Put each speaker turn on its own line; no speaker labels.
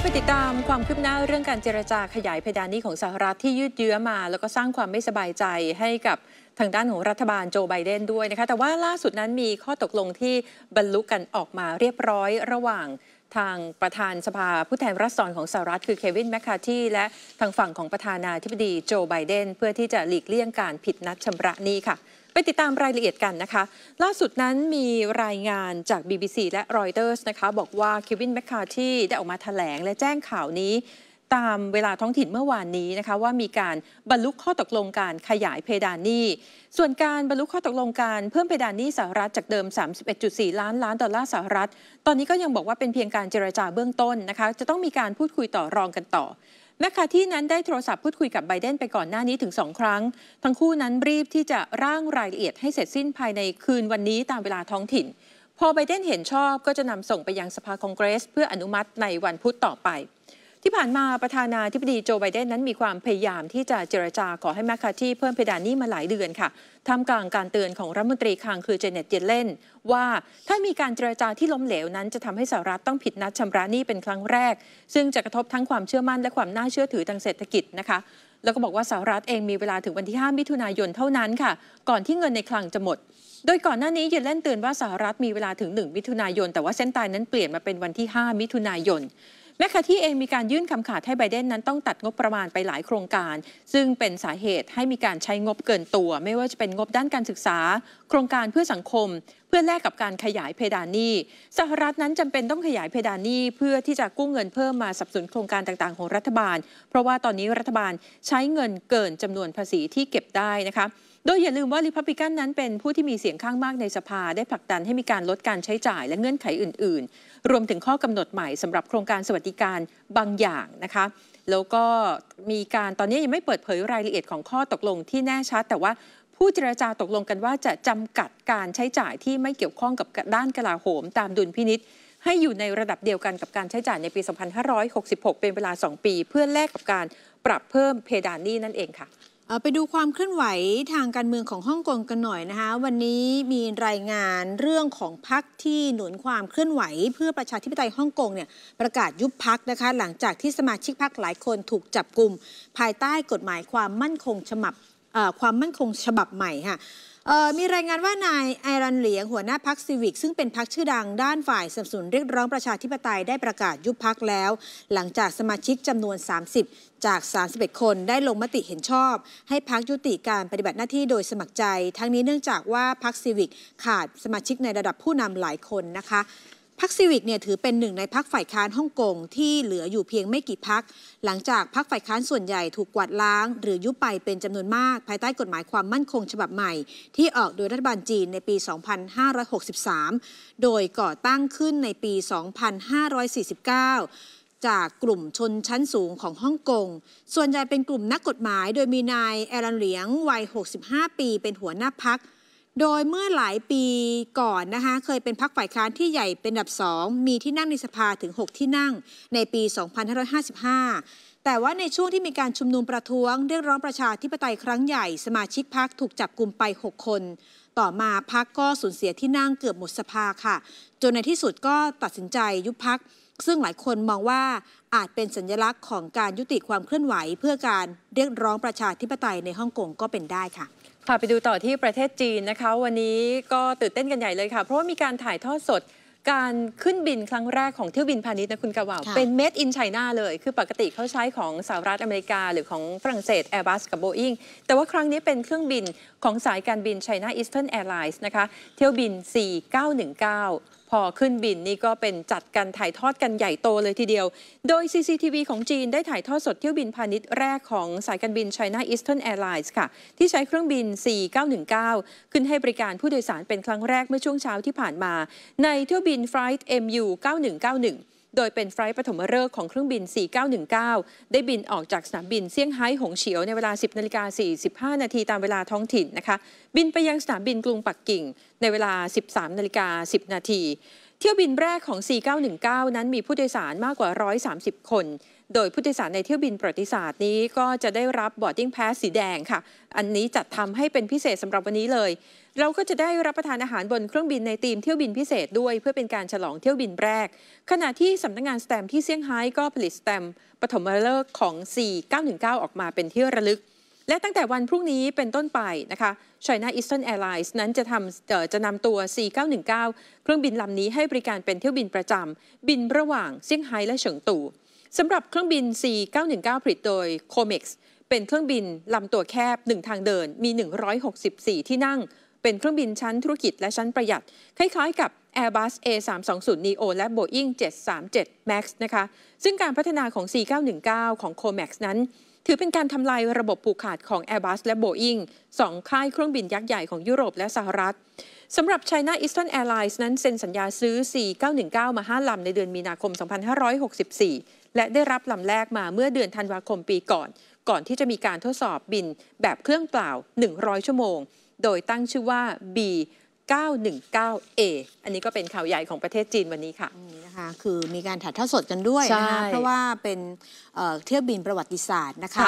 าไปติดตามความคืบหน้าเรื่องการเจรจาขยายเพดานนี้ของสหรัฐที่ยืดเยื้อมา แล้วก็สร้างความไม่สบายใจให้กับทางด้านของรัฐบาลโจไบเดนด้วยนะคะแต่ว่าล่าสุดนั้นมีข้อตกลงที่บรรลุกันออกมาเรียบร้อยระหว่างทางประธานสภาผู้แทนรัศดรของสหรัฐคือเควินแมคคาที่และทางฝั่งของประธานาธิบดีโจไบเดน เพื่อที่จะหลีกเลี่ยงการผิดนัดชำระหนี้ค่ะ ไปติดตามรายละเอียดกันนะคะ ล่าสุดนั้นมีรายงานจาก BBC และรอยเตอร์สนะคะบอกว่าเควินแมคคาที่ได้ออกมาถแถลงและแจ้งข่าวนี้ตามเวลาท้องถิ่นเมื่อวานนี้นะคะว่ามีการบรรลุข้อตกลงการขยายเพดานหนี้ ส่วนการบรรลุข้อตกลงการเพิ่มเพดานหนี้สหรัฐจากเดิม31.4ล้านล้านดอลลาร์สหรัฐตอนนี้ก็ยังบอกว่าเป็นเพียงการเจรจาเบื้องต้นนะคะจะต้องมีการพูดคุยต่อรองกันต่อแมคคาที่นั้นได้โทรศัพท์พูดคุยกับไบเดนไปก่อนหน้านี้ถึง2ครั้ง ทั้งคู่นั้นรีบที่จะร่างรายละเอียดให้เสร็จสิ้นภายในคืนวันนี้ตามเวลาท้องถิ่นพอไบเดนเห็นชอบก็จะนำส่งไปยังสภาคองเกรส เพื่ออนุมัติในวันพุธต่อไปที่ผ่านมาประธานาธิบดีโจไบเดนนั้นมีความพยายามที่จะเจรจาขอให้แมคคาที่เพิ่มเพดานนี้มาหลายเดือนค่ะทำกลางการเตือนของรัฐมนตรีคลังคือเจเน็ตเยเลนว่า ถ้ามีการเจรจาที่ล้มเหลวนั้น จะทำให้สหรัฐต้องผิดนัดชำระหนี้เป็นครั้งแรก ซึ่งจะกระทบทั้งความเชื่อมั่นและความน่าเชื่อถือทางเศรษฐกิจนะคะแล้วก็บอกว่าสหรัฐเองมีเวลาถึงวันที่5มิถุนายนเท่านั้นค่ะก่อนที่เงินในคลังจะหมด โดยก่อนหน้านี้เยเลนเตือนว่าสหรัฐมีเวลาถึง1มิถุนายน แต่ว่าเส้นตายนั้นเปลี่ยนมาเป็นวันที่5มิถุนายนแมคคาที่เองมีการยื่นคำขาดให้ไบเดนนั้นต้องตัดงบประมาณไปหลายโครงการ ซึ่งเป็นสาเหตุให้มีการใช้งบเกินตัว ไม่ว่าจะเป็นงบด้านการศึกษา โครงการเพื่อสังคม เพื่อแลกกับการขยายเพดานหนี้สหรัฐนั้นจำเป็นต้องขยายเพดานหนี้เพื่อที่จะกู้เงินเพิ่มมาสับสนโครงการต่างๆ ของรัฐบาล เพราะว่าตอนนี้รัฐบาลใช้เงินเกินจำนวนภาษีที่เก็บได้นะคะดยอย่าลืมว่าริพับลิกันนั้นเป็นผู้ที่มีเสียงข้างมากในสภาได้ผลักดันให้มีการลดการใช้จ่ายและเงื่อนไขอื่น ๆ รวมถึงข้อกำหนดใหม่ สำหรับโครงการสวัสดิการบางอย่างนะคะ แล้วก็มีการตอนนี้ยังไม่เปิดเผยรายละเอียดของข้อตกลงที่แน่ชัด แต่ว่าผู้เจรจาตกลงกันว่าจะจำกัดการใช้จ่ายที่ไม่เกี่ยวข้องกับด้านกลาโหม ตามดุลพินิษให้อยู่ในระดับเดียวกันกับการใช้จ่ายในปี 2566 เป็นเวลา 2 ปี เพื่อแลกกับการปรับเพิ่มเพดานนี้นั่นเอง
ค่ะไปดูความเคลื่อนไหวทางการเมืองของฮ่องกงกันหน่อยนะคะ วันนี้มีรายงานเรื่องของพักที่หนุนความเคลื่อนไหว เพื่อประชาธิปไตยฮ่องกงเนี่ยประกาศยุบพักนะคะ หลังจากที่สมาชิกพักหลายคนถูกจับกลุ่มภายใต้กฎหมายความมั่นคงฉบับความมั่นคงฉบับใหม่ค่ะมีรายงานว่านายไอรันเหลียงหัวหน้าพักซีวิก ซึ่งเป็นพักชื่อดังด้านฝ่ายสนับสนุนเรียกร้องประชาธิปไตยได้ประกาศยุบพักแล้ว หลังจากสมาชิกจำนวน 30 จาก 31 คนได้ลงมติเห็นชอบ ให้พักยุติการปฏิบัติหน้าที่โดยสมัครใจ ทั้งนี้เนื่องจากว่าพักซีวิกขาดสมาชิกในระดับผู้นำหลายคนนะคะพรรคซีวิกเนี่ยถือเป็นหนึ่งในพรรคฝ่ายค้านฮ่องกงที่เหลืออยู่เพียงไม่กี่พรรคหลังจากพรรคฝ่ายค้านส่วนใหญ่ถูกกวาดล้าง หรือยุบไปเป็นจำนวนมากภายใต้กฎหมายความมั่นคงฉบับใหม่ ที่ออกโดยรัฐบาลจีนในปี 2563 โดยก่อตั้งขึ้นในปี 2549 จากกลุ่มชนชั้นสูงของฮ่องกงส่วนใหญ่เป็นกลุ่มนักกฎหมาย โดยมีนายแอรันเหลียงวัย 65 ปีเป็นหัวหน้าพักโดยเมื่อหลายปีก่อนนะคะเคยเป็นพักฝ่ายค้านที่ใหญ่เป็นดับสองมีที่นั่งในสภาถึง 6 ที่นั่งในปี 2555 แต่ว่าในช่วงที่มีการชุมนุมประท้วง เรียกร้องประชาธิปไตยครั้งใหญ่สมาชิกพักถูกจับกลุ่มไป6คนต่อมาพักก็สูญเสียที่นั่งเกือบหมดสภาค่ะจนในที่สุดก็ตัดสินใจยุบพักซึ่งหลายคนมองว่าอาจเป็นสัญลักษณ์ของการยุติความเคลื่อนไหว เพื่อการเรียกร้องประชาธิปไตยในฮ่องกงก็เป็นได้ค่ะพาไปดูต่อที่ประเทศจีนนะคะวันนี้ก็ตื่น
เต้นกันใหญ่เลยค่ะ เพราะว่ามีการถ่ายทอดสด การขึ้นบินครั้งแรกของเที่ยวบินพาณิชย์นะคุณกาว่า เป็น made in China เลย คือปกติเขาใช้ของสหรัฐอเมริกา หรือของฝรั่งเศส Airbus กับ Boeing แต่ว่าครั้งนี้เป็นเครื่องบินของสายการบิน China Eastern Airlines นะคะเที่ยวบิน 4919พอขึ้นบินนี่ก็เป็นจัดกันถ่ายทอดกันใหญ่โตเลยทีเดียว โดย CCTV ของจีนได้ถ่ายทอดสดเที่ยวบินพาณิชย์แรกของสายการบิน China Eastern Airlines ค่ะ ที่ใช้เครื่องบิน 4919 ขึ้นให้บริการผู้โดยสารเป็นครั้งแรกเมื่อช่วงเช้าที่ผ่านมา ในเที่ยวบิน Flight MU 9191โดยเป็นไฟล์ปฐมฤกษ์ของเครื่องบิน 4919 ได้บินออกจากสนามบินเซี่ยงไฮ้หงเฉียวในเวลา 10 นาฬิกา45นาทีตามเวลาท้องถิ่นนะคะ บินไปยังสนามบินกรุงปักกิ่งในเวลา 13 นาฬิกา10 นาทีเที่ยวบินแรกของ 4919 นั้นมีผู้โดยสารมากกว่า 130 คน โดยผู้โดยสารในเที่ยวบินประวัติศาสตร์นี้ก็จะได้รับบอร์ดดิ้งแพสสีแดงค่ะ อันนี้จัดทำให้เป็นพิเศษสำหรับวันนี้เลย เราก็จะได้รับประทานอาหารบนเครื่องบินในทีมเที่ยวบินพิเศษด้วยเพื่อเป็นการฉลองเที่ยวบินแรก ขณะที่สำนักงงานสแตมที่เซี่ยงไฮ้ก็ผลิตสแตมปฐมฤกษ์ของ 4919 ออกมาเป็นที่ระลึกและตั้งแต่วันพรุ่งนี้เป็นต้นไปนะคะ China Eastern Airlines นั้นจะทำจะนำตัว C919 เครื่องบินลำนี้ให้บริการเป็นเที่ยวบินประจำบินระหว่างเซี่ยงไฮ้และเฉิงตูสำหรับเครื่องบิน C919 ผลิตโดย Comex เป็นเครื่องบินลำตัวแคบ 1 ทางเดิน มี 164 ที่นั่ง เป็นเครื่องบินชั้นธุรกิจและชั้นประหยัด คล้ายๆ กับ Airbus A320neo และ Boeing 737 MAX นะคะ ซึ่งการพัฒนาของ C919 ของ c o m e x นั้นถือเป็นการทำลายระบบผูกขาดของ Airbus และ Boeing สองค่ายเครื่องบินยักษ์ใหญ่ของยุโรปและสหรัฐสำหรับ China Eastern Airlines นั้นเซ็นสัญญาซื้อ4919มา5ลำในเดือนมีนาคม 2564 และได้รับลำแรกมาเมื่อเดือนธันวาคมปีก่อน ก่อนที่จะมีการทดสอบบินแบบเครื่องเปล่า100ชั่วโมง โดยตั้งชื่อว่า B 919A อันนี้ก็เป็นข่าวใหญ่ของประเทศจีนวันนี้ค่ะนี่นะคะ คือมีการถ่ายทอดสดกันด้วยนะคะ เพราะว่
าเป็นเเที่ยวบินประวัติศาสตร์นะคะ